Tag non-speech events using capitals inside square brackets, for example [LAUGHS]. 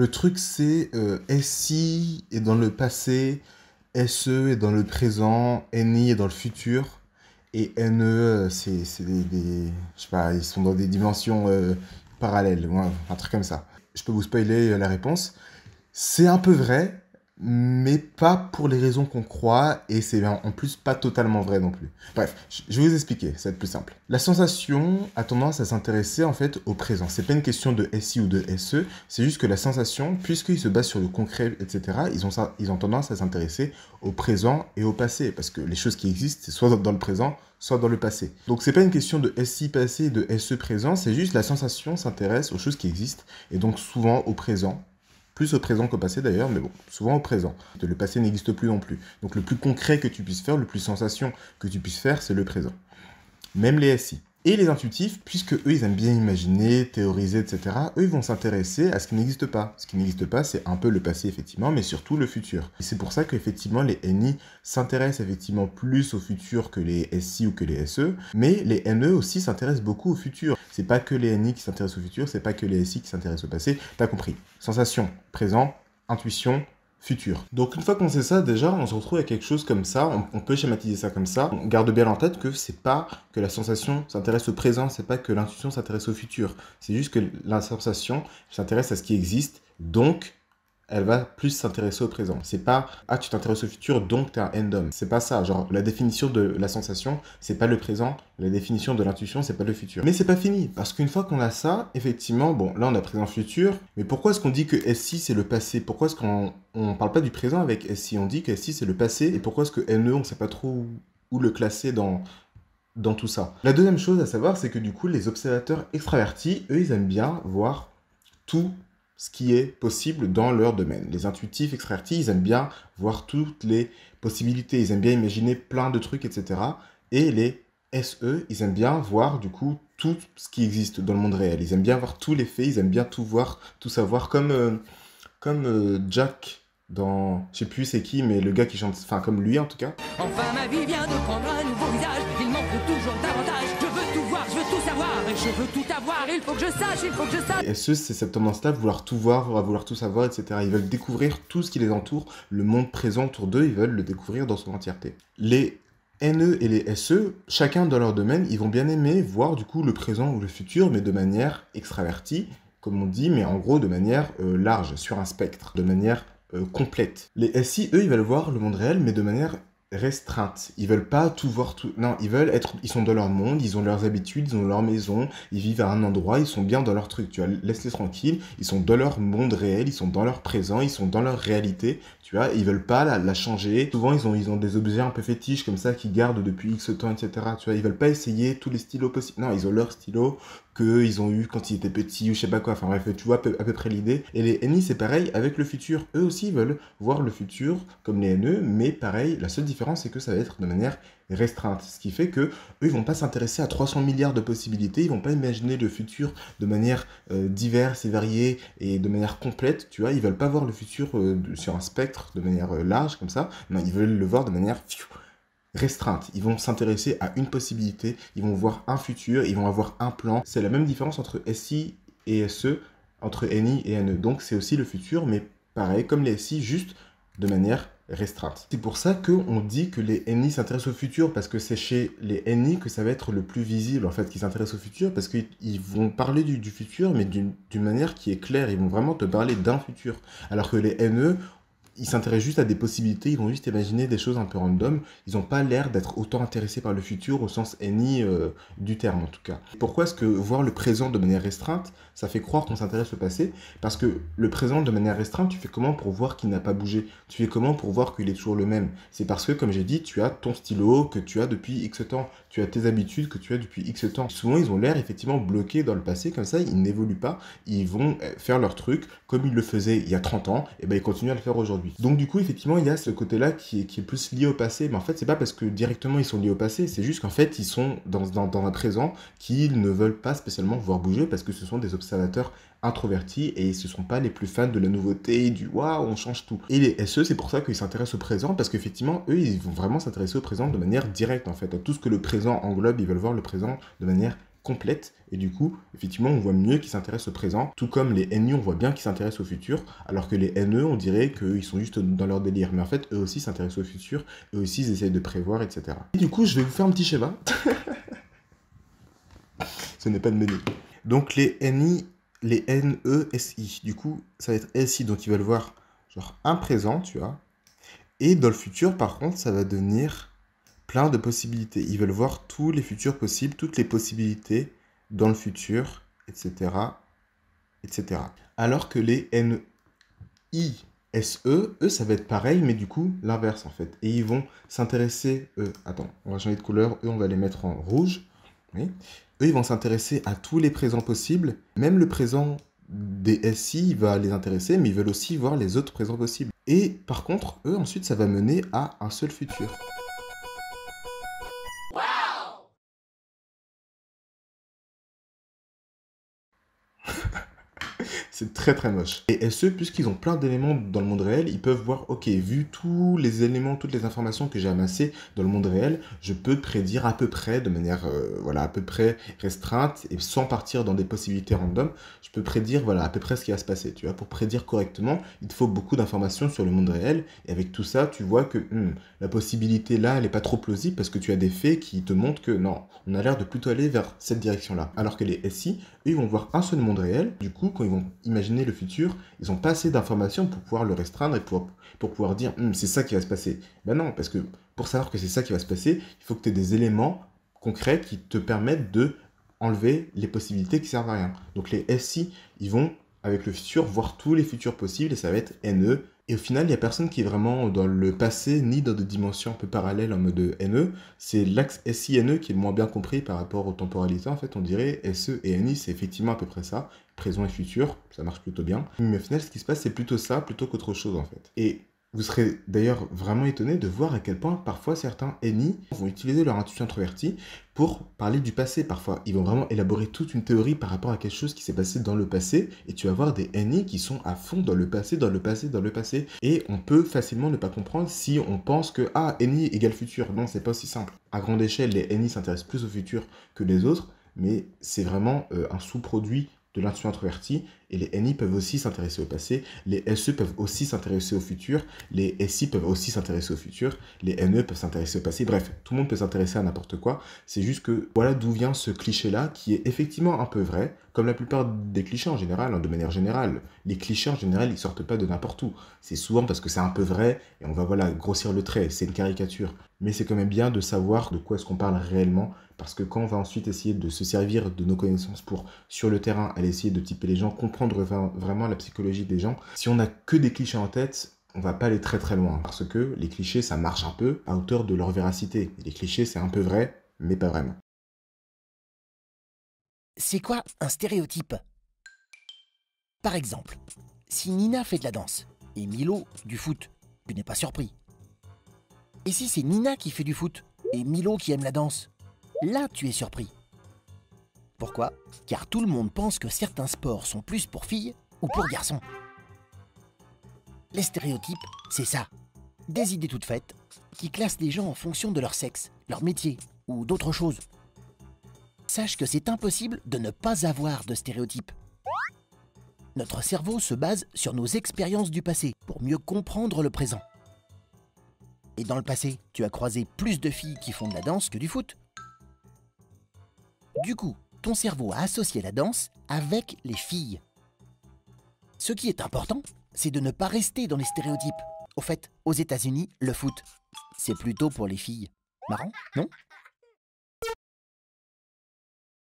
Le truc, c'est euh, SI est dans le passé, SE est dans le présent, NI est dans le futur, et NE, euh, c'est, des, Je sais pas, ils sont dans des dimensions euh, parallèles, un truc comme ça. Je peux vous spoiler la réponse. C'est un peu vrai, mais pas pour les raisons qu'on croit, et c'est en plus pas totalement vrai non plus. Bref, je vais vous expliquer, ça va être plus simple. La sensation a tendance à s'intéresser en fait au présent. C'est pas une question de SI ou de SE, c'est juste que la sensation, puisqu'ils se basent sur le concret, etc., ils ont, ils ont tendance à s'intéresser au présent et au passé, parce que les choses qui existent, c'est soit dans le présent, soit dans le passé. Donc c'est pas une question de SI passé et de SE présent, c'est juste la sensation s'intéresse aux choses qui existent, et donc souvent au présent, plus au présent qu'au passé d'ailleurs, mais bon, souvent au présent. Le passé n'existe plus non plus. Donc le plus concret que tu puisses faire, le plus sensation que tu puisses faire, c'est le présent. Même les SI. Et les intuitifs, puisque eux, ils aiment bien imaginer, théoriser, etc., eux, ils vont s'intéresser à ce qui n'existe pas. Ce qui n'existe pas, c'est un peu le passé, effectivement, mais surtout le futur. Et c'est pour ça qu'effectivement, les NI s'intéressent effectivement plus au futur que les SI ou que les SE, mais les NE aussi s'intéressent beaucoup au futur. C'est pas que les NI qui s'intéressent au futur, c'est pas que les SI qui s'intéressent au passé. T'as compris. Sensation, présent, intuition, futur. Donc une fois qu'on sait ça, déjà, on se retrouve avec quelque chose comme ça, on, peut schématiser ça comme ça. On garde bien en tête que c'est pas que la sensation s'intéresse au présent, c'est pas que l'intuition s'intéresse au futur. C'est juste que la sensation s'intéresse à ce qui existe, donc elle va plus s'intéresser au présent. C'est pas ah tu t'intéresses au futur donc t'es un endom. C'est pas ça. Genre la définition de la sensation, c'est pas le présent. La définition de l'intuition, c'est pas le futur. Mais c'est pas fini parce qu'une fois qu'on a ça, effectivement, bon là on a présent futur. Mais pourquoi est-ce qu'on dit que SI c'est le passé Pourquoi est-ce qu'on on parle pas du présent avec SI On dit que SI c'est le passé et pourquoi est-ce que NE on sait pas trop où le classer dans dans tout ça. La deuxième chose à savoir, c'est que du coup, les observateurs extravertis, eux, ils aiment bien voir tout ce qui est possible dans leur domaine. Les intuitifs extravertis, ils aiment bien voir toutes les possibilités, ils aiment bien imaginer plein de trucs, etc. Et les SE, ils aiment bien voir du coup tout ce qui existe dans le monde réel. Ils aiment bien voir tous les faits, ils aiment bien tout voir, tout savoir, comme, euh, comme euh, Jack dans, je sais plus c'est qui, mais le gars qui chante, enfin comme lui en tout cas. Enfin ma vie vient de prendre un nouveau visage, il manque toujours davantage tout avoir, il faut que je sache, il faut que je sache. Et ce, c'est septembre tendance vouloir tout voir, vouloir tout savoir, etc. Ils veulent découvrir tout ce qui les entoure, le monde présent autour d'eux, ils veulent le découvrir dans son entièreté. Les NE et les SE, chacun dans leur domaine, ils vont bien aimer voir du coup le présent ou le futur, mais de manière extravertie, comme on dit, mais en gros de manière euh, large, sur un spectre, de manière euh, complète. Les SI, eux, ils veulent voir le monde réel, mais de manière restreintes. Ils veulent pas tout voir tout. Non, ils veulent être. Ils sont dans leur monde, ils ont leurs habitudes, ils ont leur maison, ils vivent à un endroit, ils sont bien dans leur truc. Tu vois, laisse-les tranquilles. Ils sont dans leur monde réel, ils sont dans leur présent, ils sont dans leur réalité. Tu vois, ils veulent pas la, la changer. Souvent, ils ont, ils ont des objets un peu fétiches comme ça qu'ils gardent depuis X temps, etc. Tu vois, ils veulent pas essayer tous les stylos possibles. Non, ils ont leur stylo ils ont eu quand ils étaient petits ou je sais pas quoi. Enfin bref, tu vois à peu, près l'idée. Et les ennemis, c'est pareil avec le futur. Eux aussi veulent voir le futur comme les NE, mais pareil, la seule différence, c'est que ça va être de manière restreinte. Ce qui fait que eux, ils vont pas s'intéresser à 300 milliards de possibilités, ils vont pas imaginer le futur de manière euh, diverse et variée et de manière complète, tu vois. Ils veulent pas voir le futur euh, sur un spectre de manière euh, large comme ça. Non, ils veulent le voir de manière restreinte. Ils vont s'intéresser à une possibilité, ils vont voir un futur, ils vont avoir un plan. C'est la même différence entre SI et SE, entre NI et NE. Donc c'est aussi le futur, mais pareil, comme les SI, juste de manière restreinte. C'est pour ça qu'on dit que les NI s'intéressent au futur, parce que c'est chez les NI que ça va être le plus visible, en fait, qu'ils s'intéressent au futur, parce qu'ils vont parler du, du futur, mais d'une manière qui est claire, ils vont vraiment te parler d'un futur. Alors que les NE, ils s'intéressent juste à des possibilités, ils vont juste imaginer des choses un peu random. Ils n'ont pas l'air d'être autant intéressés par le futur au sens N.I. Euh, du terme en tout cas. Pourquoi est-ce que voir le présent de manière restreinte, ça fait croire qu'on s'intéresse au passé Parce que le présent de manière restreinte, tu fais comment pour voir qu'il n'a pas bougé Tu fais comment pour voir qu'il est toujours le même C'est parce que, comme j'ai dit, tu as ton stylo que tu as depuis X temps, tu as tes habitudes que tu as depuis X temps. Souvent, ils ont l'air effectivement bloqués dans le passé, comme ça, ils n'évoluent pas, ils vont euh, faire leur truc comme ils le faisaient il y a 30 ans, et eh bien, ils continuent à le faire aujourd'hui. Donc du coup, effectivement, il y a ce côté-là qui est, plus lié au passé, mais en fait, c'est pas parce que directement ils sont liés au passé, c'est juste qu'en fait, ils sont dans, un présent qu'ils ne veulent pas spécialement voir bouger parce que ce sont des observateurs introvertis et ils ne sont pas les plus fans de la nouveauté, du waouh, on change tout. Et les SE, c'est pour ça qu'ils s'intéressent au présent parce qu'effectivement, eux, ils vont vraiment s'intéresser au présent de manière directe en fait, à tout ce que le présent englobe, ils veulent voir le présent de manière complète et du coup, effectivement, on voit mieux qu'ils s'intéressent au présent, tout comme les NI, on voit bien qu'ils s'intéressent au futur, alors que les NE, on dirait qu'ils sont juste dans leur délire, mais en fait, eux aussi s'intéressent au futur, eux aussi ils essayent de prévoir, etc. Et du coup, je vais vous faire un petit schéma. [LAUGHS] Ce n'est pas de menu. Donc les NI, les NE, SI, du coup, ça va être SI, donc ils veulent voir genre un présent, tu vois. Et dans le futur, par contre, ça va devenir plein de possibilités. Ils veulent voir tous les futurs possibles, toutes les possibilités dans le futur, etc. etc. Alors que les N-I-S-E, eux, ça va être pareil, mais du coup, l'inverse en fait. Et ils vont s'intéresser, eux, attends, on va changer de couleur, eux, on va les mettre en rouge. Eux, ils vont s'intéresser à tous les présents possibles. Même le présent des SI va les intéresser, mais ils veulent aussi voir les autres présents possibles. Et par contre, eux, ensuite, ça va mener à un seul futur. C'est très très moche. Et SE, puisqu'ils ont plein d'éléments dans le monde réel, ils peuvent voir, ok, vu tous les éléments, toutes les informations que j'ai amassées dans le monde réel, je peux prédire à peu près, de manière euh, voilà, à peu près restreinte et sans partir dans des possibilités random, je peux prédire voilà, à peu près ce qui va se passer. Tu vois, pour prédire correctement, il te faut beaucoup d'informations sur le monde réel. Et avec tout ça, tu vois que hmm, la possibilité là, elle n'est pas trop plausible parce que tu as des faits qui te montrent que non, on a l'air de plutôt aller vers cette direction-là. Alors que les SI, ils vont voir un seul monde réel. Du coup, quand ils vont imaginer le futur, ils n'ont pas assez d'informations pour pouvoir le restreindre et pour, pouvoir dire hum, c'est ça qui va se passer. Ben non, parce que pour savoir que c'est ça qui va se passer, il faut que tu aies des éléments concrets qui te permettent de enlever les possibilités qui servent à rien. Donc les SI, ils vont, avec le futur, voir tous les futurs possibles et ça va être NE, et au final, il n'y a personne qui est vraiment dans le passé ni dans des dimensions un peu parallèles en mode NE. C'est l'axe SINE qui est le moins bien compris par rapport au temporalités. En fait, on dirait SE et NI, c'est effectivement à peu près ça. Présent et futur, ça marche plutôt bien. Mais au final, ce qui se passe, c'est plutôt ça, plutôt qu'autre chose en fait. Et vous serez d'ailleurs vraiment étonné de voir à quel point parfois certains ennemis vont utiliser leur intuition introvertie pour parler du passé parfois. Ils vont vraiment élaborer toute une théorie par rapport à quelque chose qui s'est passé dans le passé et tu vas voir des ennemis qui sont à fond dans le passé, dans le passé, dans le passé. Et on peut facilement ne pas comprendre si on pense que ah, NI égale futur. Non, c'est pas aussi simple. À grande échelle, les NI s'intéressent plus au futur que les autres mais c'est vraiment euh, un sous-produit de l'intuition introverti et les NI peuvent aussi s'intéresser au passé, les SE peuvent aussi s'intéresser au futur, les SI peuvent aussi s'intéresser au futur, les NE peuvent s'intéresser au passé, bref, tout le monde peut s'intéresser à n'importe quoi, c'est juste que voilà d'où vient ce cliché-là qui est effectivement un peu vrai, comme la plupart des clichés en général, hein, de manière générale, les clichés en général, ils sortent pas de n'importe où. C'est souvent parce que c'est un peu vrai et on va voilà grossir le trait, c'est une caricature. Mais c'est quand même bien de savoir de quoi est-ce qu'on parle réellement parce que quand on va ensuite essayer de se servir de nos connaissances pour, sur le terrain, aller essayer de typer les gens, comprendre vraiment la psychologie des gens, si on n'a que des clichés en tête, on va pas aller très très loin parce que les clichés ça marche un peu à hauteur de leur véracité. Les clichés c'est un peu vrai, mais pas vraiment. C'est quoi un stéréotype Par exemple, si Nina fait de la danse et Milo du foot, tu n'es pas surpris. Et si c'est Nina qui fait du foot et Milo qui aime la danse, là tu es surpris. Pourquoi Car tout le monde pense que certains sports sont plus pour filles ou pour garçons. Les stéréotypes, c'est ça. Des idées toutes faites qui classent les gens en fonction de leur sexe, leur métier ou d'autres choses sache que c'est impossible de ne pas avoir de stéréotypes. Notre cerveau se base sur nos expériences du passé pour mieux comprendre le présent. Et dans le passé, tu as croisé plus de filles qui font de la danse que du foot. Du coup, ton cerveau a associé la danse avec les filles. Ce qui est important, c'est de ne pas rester dans les stéréotypes. Au fait, aux États-Unis, le foot, c'est plutôt pour les filles. Marrant, non